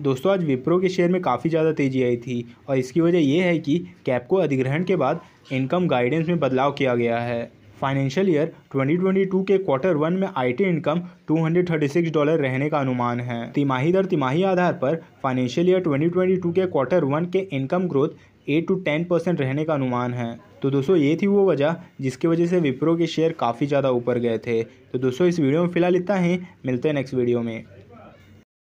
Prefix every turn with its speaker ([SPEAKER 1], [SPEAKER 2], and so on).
[SPEAKER 1] दोस्तों आज विप्रो के शेयर में काफ़ी ज़्यादा तेज़ी आई थी और इसकी वजह यह है कि कैपको अधिग्रहण के बाद इनकम गाइडेंस में बदलाव किया गया है फाइनेंशियल ईयर 2022 के क्वार्टर वन में आईटी इनकम 236 डॉलर रहने का अनुमान है तिमाही दर तिमाही आधार पर फाइनेंशियल ईयर 2022 के क्वार्टर वन के इनकम ग्रोथ 8 टू 10 परसेंट रहने का अनुमान है तो दोस्तों ये थी वो वजह जिसकी वजह से विप्रो के शेयर काफ़ी ज़्यादा ऊपर गए थे तो दोस्तों इस वीडियो में फिलहाल इतना ही मिलते हैं नेक्स्ट वीडियो में